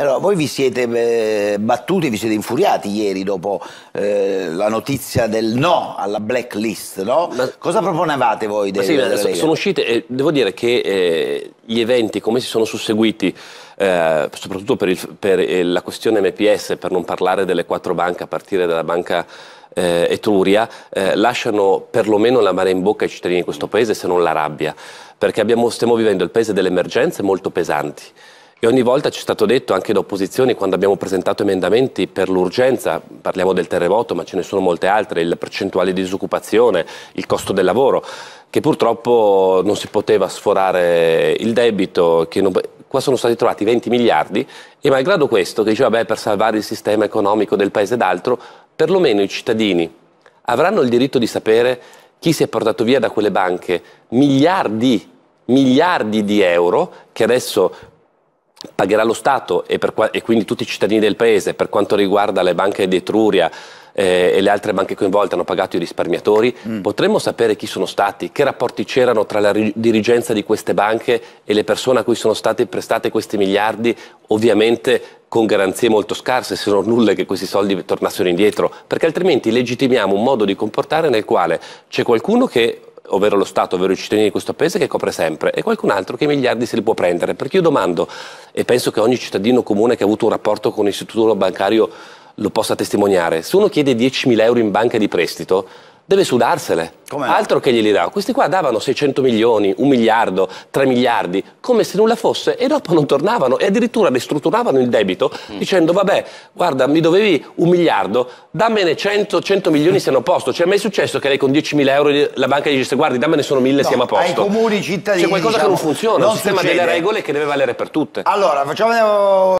Allora, voi vi siete eh, battuti, vi siete infuriati ieri dopo eh, la notizia del no alla blacklist, no? Ma, Cosa proponevate voi? Del, sì, delle sono uscite, eh, devo dire che eh, gli eventi come si sono susseguiti, eh, soprattutto per, il, per eh, la questione MPS, per non parlare delle quattro banche, a partire dalla banca eh, Etruria, lasciano perlomeno la mare in bocca ai cittadini di questo paese, se non la rabbia, perché abbiamo, stiamo vivendo il paese delle emergenze molto pesanti. E ogni volta ci è stato detto anche da opposizioni quando abbiamo presentato emendamenti per l'urgenza, parliamo del terremoto ma ce ne sono molte altre, il percentuale di disoccupazione, il costo del lavoro, che purtroppo non si poteva sforare il debito, non... qua sono stati trovati 20 miliardi e malgrado questo che diceva beh, per salvare il sistema economico del paese d'altro, perlomeno i cittadini avranno il diritto di sapere chi si è portato via da quelle banche miliardi miliardi di euro che adesso pagherà lo Stato e, per, e, quindi tutti i cittadini del Paese per quanto riguarda le banche di Etruria eh, e le altre banche coinvolte hanno pagato i risparmiatori, mm. potremmo sapere chi sono stati, che rapporti c'erano tra la dirigenza di queste banche e le persone a cui sono stati prestati questi miliardi, ovviamente con garanzie molto scarse, se non nulla che questi soldi tornassero indietro, perché altrimenti legittimiamo un modo di comportare nel quale c'è qualcuno che ovvero lo Stato, ovvero i cittadini di questo paese che copre sempre, e qualcun altro che i miliardi se li può prendere. Perché io domando e penso che ogni cittadino comune che ha avuto un rapporto con un istituto bancario lo possa testimoniare. Se uno chiede 10.000 euro in banca di prestito, deve sudarsele. Com'è? Altro che glieli dà. Questi qua davano 600 milioni, un miliardo, 3 miliardi, come se nulla fosse, e dopo non tornavano e addirittura ristrutturavano il debito mm. dicendo vabbè, guarda, mi dovevi un miliardo, dammene 100, 100 milioni siamo a posto. Cioè, è mai successo che lei con 10.000 euro la banca gli dicesse guardi, dammene solo mille, no, siamo a posto. Ai comuni cittadini C'è qualcosa diciamo, che non diciamo, funziona, non un sistema succede. delle regole che deve valere per tutte. Allora, facciamo...